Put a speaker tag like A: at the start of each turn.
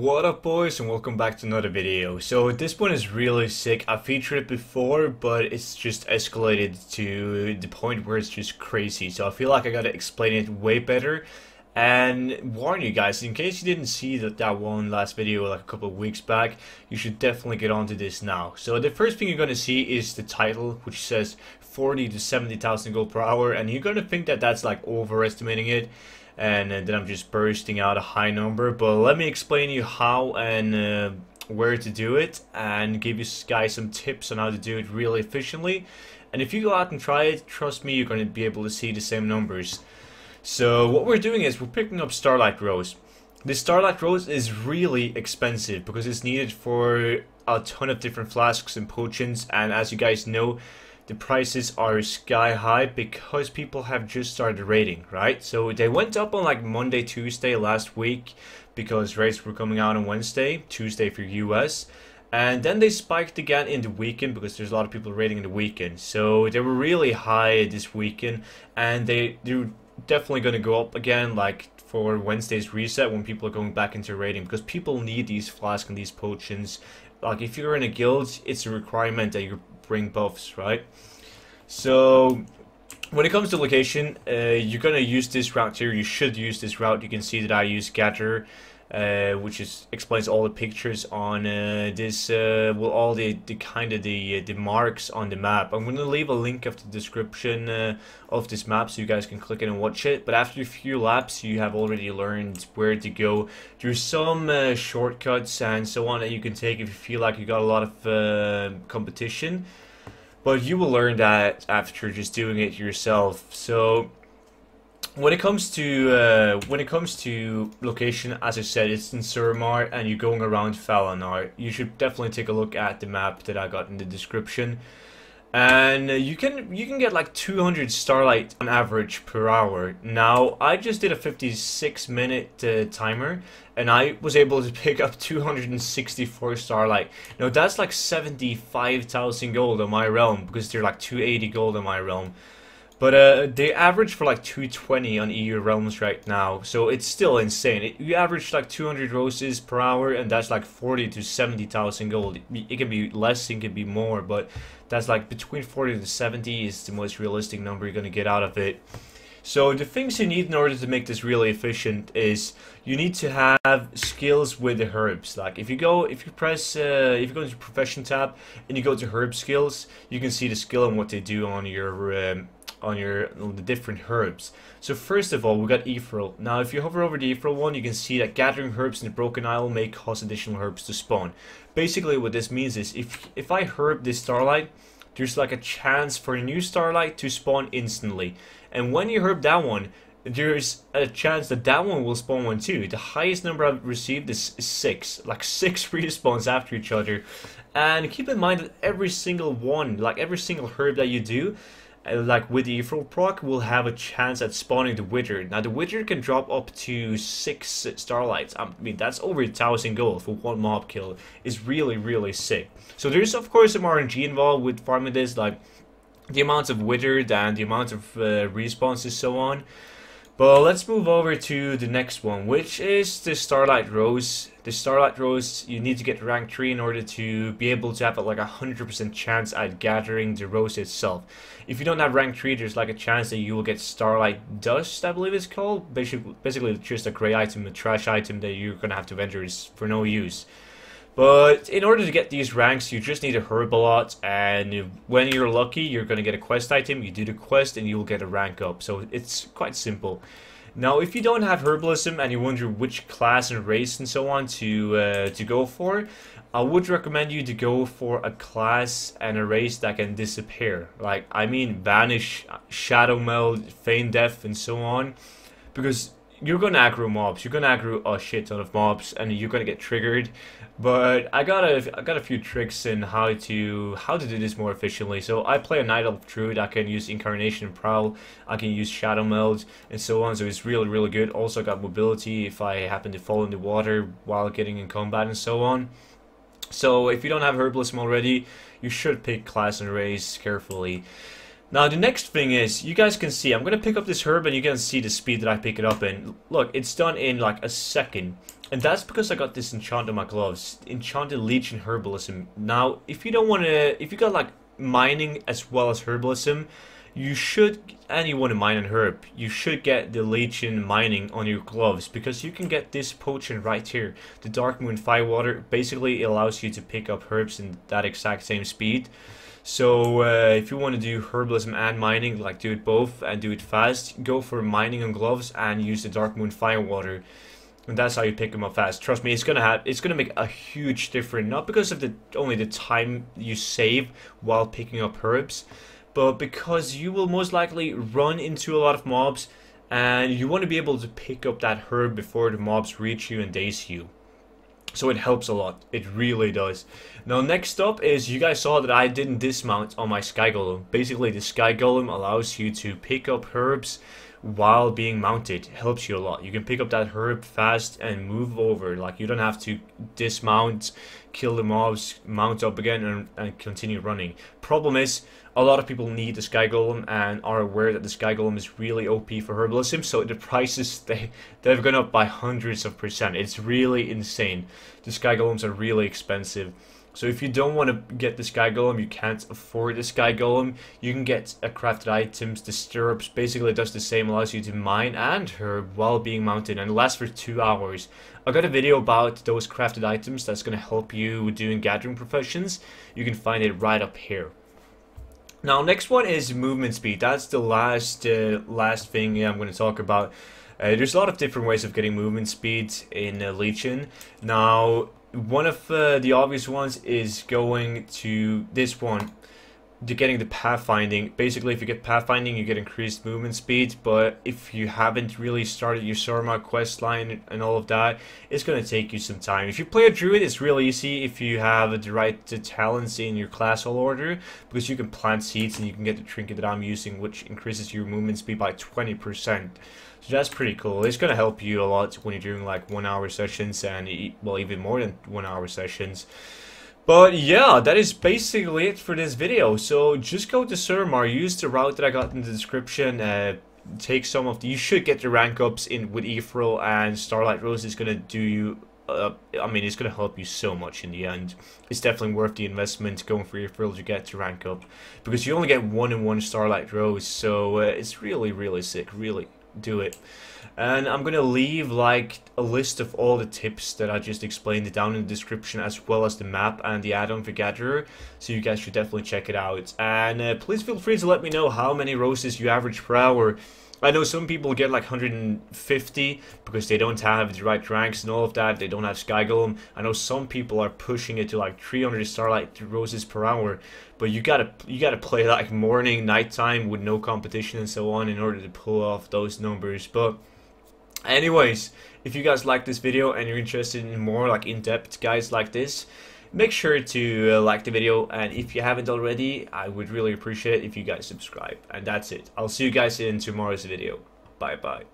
A: What up boys and welcome back to another video. So this one is really sick. I featured it before but it's just escalated to the point where it's just crazy. So I feel like I gotta explain it way better and warn you guys in case you didn't see that that one last video like a couple of weeks back you should definitely get onto this now so the first thing you're gonna see is the title which says 40 to 70,000 gold per hour and you're gonna think that that's like overestimating it and uh, then I'm just bursting out a high number. But let me explain you how and uh, where to do it and give you guys some tips on how to do it really efficiently. And if you go out and try it, trust me, you're going to be able to see the same numbers. So what we're doing is we're picking up Starlight Rose. The Starlight Rose is really expensive because it's needed for a ton of different flasks and potions and as you guys know the prices are sky high because people have just started rating, right? So they went up on like Monday, Tuesday last week because rates were coming out on Wednesday, Tuesday for US. And then they spiked again in the weekend because there's a lot of people rating in the weekend. So they were really high this weekend and they, they're definitely going to go up again like for Wednesday's reset when people are going back into rating because people need these flasks and these potions. Like if you're in a guild, it's a requirement that you're spring buffs, right? So when it comes to location, uh, you're gonna use this route here. You should use this route. You can see that I use Gather. Uh, which is explains all the pictures on uh, this uh, well all the, the kind of the uh, the marks on the map I'm gonna leave a link of the description uh, of this map so you guys can click it and watch it but after a few laps you have already learned where to go through some shortcuts and so on that you can take if you feel like you got a lot of competition but you will learn that after just doing it yourself so when it comes to uh, when it comes to location, as I said, it's in Suramar, and you're going around Falanar. You should definitely take a look at the map that I got in the description, and you can you can get like 200 starlight on average per hour. Now I just did a 56 minute uh, timer, and I was able to pick up 264 starlight. Now that's like 75,000 gold on my realm because they're like 280 gold on my realm. But uh, they average for like 220 on EU Realms right now, so it's still insane. It, you average like 200 roses per hour, and that's like 40 to 70,000 gold. It, it can be less, it can be more, but that's like between 40 to 70 is the most realistic number you're gonna get out of it. So the things you need in order to make this really efficient is you need to have skills with the herbs. Like if you go, if you press, uh, if you go into profession tab and you go to herb skills, you can see the skill and what they do on your um, on your on the different herbs. So first of all, we got Ephrail. Now, if you hover over the Ephrail one, you can see that gathering herbs in the Broken Isle may cause additional herbs to spawn. Basically, what this means is if if I herb this Starlight, there's like a chance for a new Starlight to spawn instantly. And when you herb that one, there's a chance that that one will spawn one too. The highest number I've received is six, like six respawns after each other. And keep in mind that every single one, like every single herb that you do, uh, like with the Ethereal proc, will have a chance at spawning the Wizard. Now the Wizard can drop up to 6 Starlights. I mean, that's over a 1000 gold for one mob kill. It's really, really sick. So there's of course some RNG involved with farming this, like the amounts of Wizard and the amounts of uh, respawns and so on. But let's move over to the next one, which is the Starlight Rose. The Starlight Rose, you need to get rank 3 in order to be able to have like a 100% chance at gathering the rose itself. If you don't have rank 3, there's like a chance that you will get Starlight Dust, I believe it's called. Basically, basically just a grey item, a trash item that you're gonna have to venture is for no use. But in order to get these ranks, you just need a Herbalot, and when you're lucky, you're going to get a quest item, you do the quest, and you will get a rank up. So it's quite simple. Now, if you don't have Herbalism and you wonder which class and race and so on to uh, to go for, I would recommend you to go for a class and a race that can disappear. Like, I mean Vanish, Shadow Meld, Feign Death, and so on. Because you're gonna aggro mobs. You're gonna aggro a shit ton of mobs, and you're gonna get triggered. But I got a I got a few tricks in how to how to do this more efficiently. So I play a Night Elf Druid. I can use Incarnation and Prowl. I can use Shadow Meld and so on. So it's really really good. Also got mobility if I happen to fall in the water while getting in combat and so on. So if you don't have Herbalism already, you should pick class and race carefully. Now the next thing is, you guys can see, I'm going to pick up this herb and you can see the speed that I pick it up in. Look, it's done in like a second. And that's because I got this enchant on my gloves, Enchanted and Herbalism. Now, if you don't want to, if you got like mining as well as herbalism, you should, anyone to mine and herb, you should get the Legion mining on your gloves because you can get this potion right here. The Dark Moon Firewater basically allows you to pick up herbs in that exact same speed. So uh, if you want to do herbalism and mining, like do it both and do it fast, go for mining on gloves and use the Dark Moon Firewater. And that's how you pick them up fast. Trust me, it's gonna have it's gonna make a huge difference. Not because of the only the time you save while picking up herbs, but because you will most likely run into a lot of mobs and you want to be able to pick up that herb before the mobs reach you and daze you. So it helps a lot. It really does. Now next up is, you guys saw that I didn't dismount on my Sky Golem. Basically the Sky Golem allows you to pick up herbs while being mounted helps you a lot. You can pick up that herb fast and move over. Like you don't have to dismount, kill the mobs, mount up again and, and continue running. Problem is, a lot of people need the Sky Golem and are aware that the Sky Golem is really OP for herbalism, so the prices, they, they've gone up by hundreds of percent. It's really insane. The Sky Golems are really expensive. So if you don't want to get the Sky Golem, you can't afford the Sky Golem, you can get a crafted items, the stirrups, basically does the same, allows you to mine and herb while being mounted and lasts for 2 hours. I got a video about those crafted items that's going to help you doing gathering professions, you can find it right up here. Now next one is movement speed, that's the last, uh, last thing I'm going to talk about. Uh, there's a lot of different ways of getting movement speed in uh, Legion. Now, one of uh, the obvious ones is going to this one getting the pathfinding. Basically, if you get pathfinding, you get increased movement speed, but if you haven't really started your Sorma quest line and all of that, it's going to take you some time. If you play a druid, it's real easy if you have the right talents in your class all order, because you can plant seeds and you can get the trinket that I'm using, which increases your movement speed by 20%. So that's pretty cool. It's going to help you a lot when you're doing like one hour sessions and, well, even more than one hour sessions. But yeah, that is basically it for this video. So just go to Surmar, use the route that I got in the description, uh, take some of the, you should get the rank ups in with Ephrail and Starlight Rose is gonna do you, uh, I mean it's gonna help you so much in the end. It's definitely worth the investment going for Ephrail to get to rank up because you only get one in one Starlight Rose, so uh, it's really really sick, really do it. And I'm gonna leave like a list of all the tips that I just explained down in the description as well as the map and the add-on for Gatherer. So you guys should definitely check it out. And uh, please feel free to let me know how many roses you average per hour. I know some people get like 150 because they don't have the right ranks and all of that. They don't have Sky Golem. I know some people are pushing it to like 300 Starlight Roses per hour, but you gotta you gotta play like morning, nighttime with no competition and so on in order to pull off those numbers. But anyways, if you guys like this video and you're interested in more like in-depth guides like this, Make sure to uh, like the video and if you haven't already, I would really appreciate if you guys subscribe. And that's it. I'll see you guys in tomorrow's video. Bye bye.